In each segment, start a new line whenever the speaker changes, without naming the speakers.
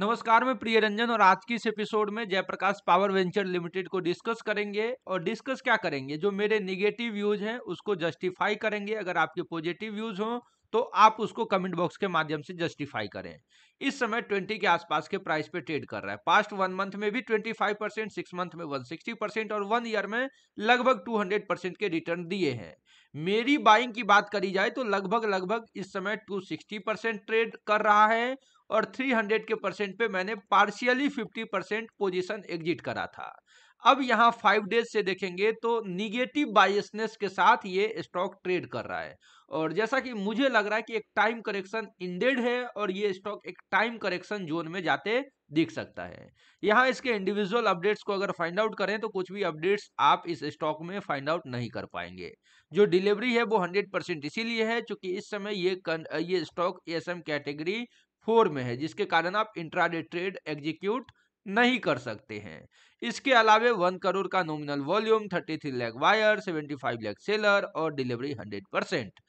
नमस्कार मैं प्रिय रंजन और आज की इस एपिसोड में जयप्रकाश पावर वेंचर लिमिटेड को डिस्कस करेंगे और डिस्कस क्या करेंगे जो मेरे निगेटिव व्यूज हैं उसको जस्टिफाई करेंगे अगर आपके पॉजिटिव व्यूज हों तो आप उसको कमेंट बॉक्स के माध्यम से जस्टिफाई करें इस समय 20 के आसपास के प्राइस पे ट्रेड कर रहा है पास्ट वन मंथ में भी 25 परसेंट सिक्स मंथ में 160 परसेंट और वन ईयर में लगभग 200 परसेंट के रिटर्न दिए हैं मेरी बाइंग की बात करी जाए तो लगभग लगभग इस समय 260 परसेंट ट्रेड कर रहा है और 300 के परसेंट पे मैंने पार्शियली 50 परसेंट पोजिशन एग्जिट करा था अब यहाँ फाइव डेज से देखेंगे तो निगेटिव बायसनेस के साथ ये स्टॉक ट्रेड कर रहा है और जैसा कि मुझे लग रहा है कि एक टाइम करेक्शन इंडेड है और ये स्टॉक एक टाइम करेक्शन जोन में जाते दिख सकता है यहाँ इसके इंडिविजुअल अपडेट्स को अगर फाइंड आउट करें तो कुछ भी अपडेट्स आप इस स्टॉक में फाइंड आउट नहीं कर पाएंगे जो डिलीवरी है वो 100 परसेंट इसीलिए है क्योंकि इस समय ये कन, ये स्टॉक एस कैटेगरी फोर में है जिसके कारण आप इंट्राडे ट्रेड एग्जीक्यूट नहीं कर सकते हैं इसके अलावा वन करोड़ का nominal volume thirty three lakh buyer seventy five lakh seller और डिलीवरी हंड्रेड परसेंट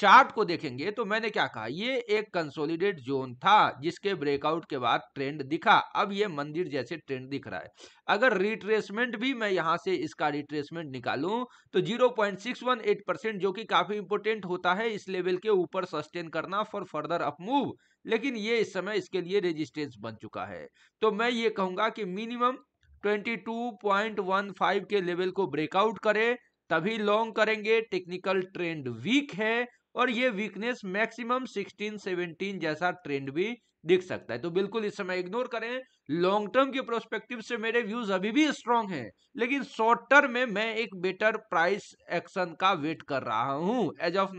चार्ट को देखेंगे तो मैंने क्या कहा ये एक कंसोलिडेट जोन था जिसके ब्रेकआउट के बाद ट्रेंड दिखा अब ये मंदिर जैसे ट्रेंड दिख रहा है अगर रिट्रेसमेंट भी मैं यहां से इसका रिट्रेसमेंट निकालूं तो 0.618 परसेंट जो कि काफी इंपोर्टेंट होता है इस लेवल के ऊपर सस्टेन करना फॉर फर्दर अप मूव लेकिन ये इस समय इसके लिए रेजिस्टेंस बन चुका है तो मैं ये कहूंगा कि मिनिमम 22.15 के लेवल को ब्रेकआउट करे तभी लॉन्ग करेंगे टेक्निकल ट्रेंड वीक है और ये वीकनेस मैक्सिमम 16 17 जैसा ट्रेंड भी दिख सकता है तो बिल्कुल इस समय इग्नोर करें लॉन्ग टर्म के प्रोस्पेक्टिव से मेरे व्यूज अभी भी स्ट्रांग हैं लेकिन शॉर्ट टर्म में मैं एक बेटर प्राइस एक्शन का वेट कर रहा हूं एज ऑफ